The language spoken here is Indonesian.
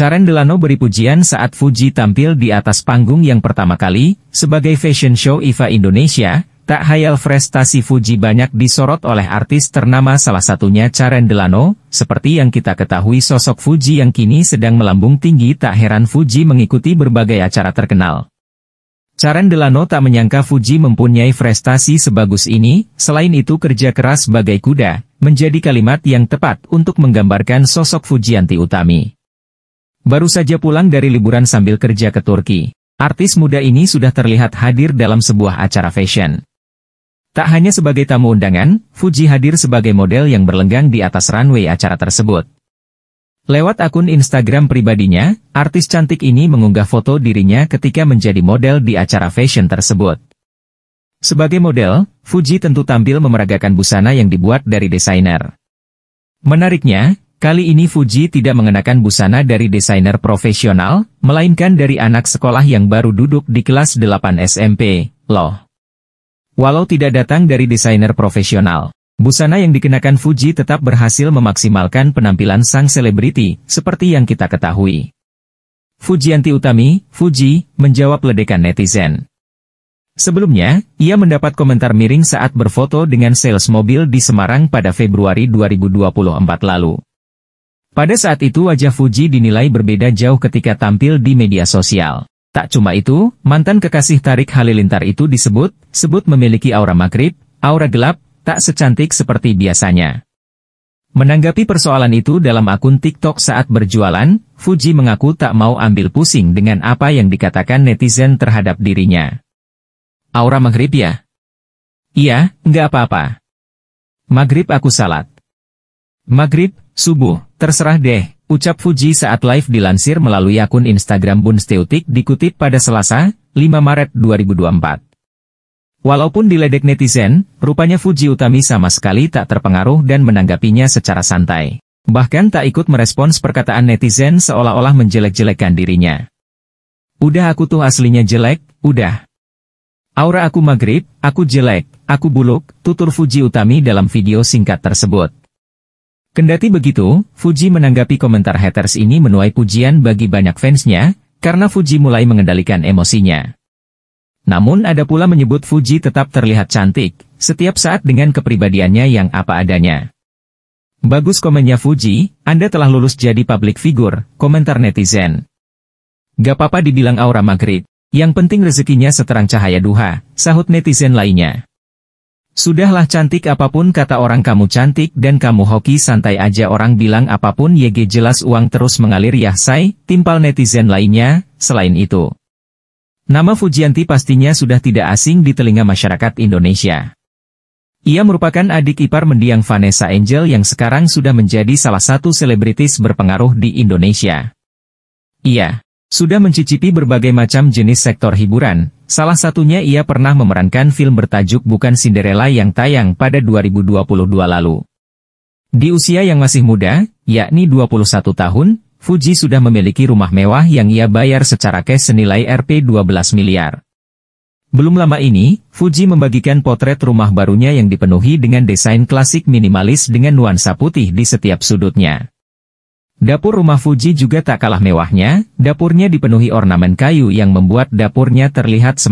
Karen Delano beri pujian saat Fuji tampil di atas panggung yang pertama kali, sebagai fashion show IFA Indonesia, tak hayal prestasi Fuji banyak disorot oleh artis ternama salah satunya Karen Delano, seperti yang kita ketahui sosok Fuji yang kini sedang melambung tinggi tak heran Fuji mengikuti berbagai acara terkenal. Karen Delano tak menyangka Fuji mempunyai prestasi sebagus ini, selain itu kerja keras sebagai kuda, menjadi kalimat yang tepat untuk menggambarkan sosok Fuji anti Utami. Baru saja pulang dari liburan sambil kerja ke Turki. Artis muda ini sudah terlihat hadir dalam sebuah acara fashion. Tak hanya sebagai tamu undangan, Fuji hadir sebagai model yang berlenggang di atas runway acara tersebut. Lewat akun Instagram pribadinya, artis cantik ini mengunggah foto dirinya ketika menjadi model di acara fashion tersebut. Sebagai model, Fuji tentu tampil memeragakan busana yang dibuat dari desainer. Menariknya, Kali ini Fuji tidak mengenakan busana dari desainer profesional, melainkan dari anak sekolah yang baru duduk di kelas 8 SMP, loh. Walau tidak datang dari desainer profesional, busana yang dikenakan Fuji tetap berhasil memaksimalkan penampilan sang selebriti, seperti yang kita ketahui. Fujianti Utami, Fuji, menjawab ledekan netizen. Sebelumnya, ia mendapat komentar miring saat berfoto dengan sales mobil di Semarang pada Februari 2024 lalu. Pada saat itu wajah Fuji dinilai berbeda jauh ketika tampil di media sosial. Tak cuma itu, mantan kekasih Tarik Halilintar itu disebut, sebut memiliki aura makrib, aura gelap, tak secantik seperti biasanya. Menanggapi persoalan itu dalam akun TikTok saat berjualan, Fuji mengaku tak mau ambil pusing dengan apa yang dikatakan netizen terhadap dirinya. Aura maghrib ya? Iya, nggak apa-apa. Maghrib aku salat. Maghrib, subuh. Terserah deh, ucap Fuji saat live dilansir melalui akun Instagram Bunsteutik dikutip pada Selasa, 5 Maret 2024. Walaupun diledek netizen, rupanya Fuji Utami sama sekali tak terpengaruh dan menanggapinya secara santai. Bahkan tak ikut merespons perkataan netizen seolah-olah menjelek jelekkan dirinya. Udah aku tuh aslinya jelek, udah. Aura aku maghrib, aku jelek, aku buluk, tutur Fuji Utami dalam video singkat tersebut. Kendati begitu, Fuji menanggapi komentar haters ini menuai pujian bagi banyak fansnya, karena Fuji mulai mengendalikan emosinya. Namun ada pula menyebut Fuji tetap terlihat cantik, setiap saat dengan kepribadiannya yang apa adanya. Bagus komennya Fuji, Anda telah lulus jadi public figure, komentar netizen. Gak apa-apa dibilang aura maghrib, yang penting rezekinya seterang cahaya duha, sahut netizen lainnya. Sudahlah cantik apapun kata orang kamu cantik dan kamu hoki santai aja orang bilang apapun YG jelas uang terus mengalir ya say, timpal netizen lainnya, selain itu. Nama Fujianti pastinya sudah tidak asing di telinga masyarakat Indonesia. Ia merupakan adik ipar mendiang Vanessa Angel yang sekarang sudah menjadi salah satu selebritis berpengaruh di Indonesia. iya. Sudah mencicipi berbagai macam jenis sektor hiburan, salah satunya ia pernah memerankan film bertajuk Bukan Cinderella yang tayang pada 2022 lalu. Di usia yang masih muda, yakni 21 tahun, Fuji sudah memiliki rumah mewah yang ia bayar secara cash senilai Rp12 miliar. Belum lama ini, Fuji membagikan potret rumah barunya yang dipenuhi dengan desain klasik minimalis dengan nuansa putih di setiap sudutnya. Dapur rumah Fuji juga tak kalah mewahnya, dapurnya dipenuhi ornamen kayu yang membuat dapurnya terlihat semakin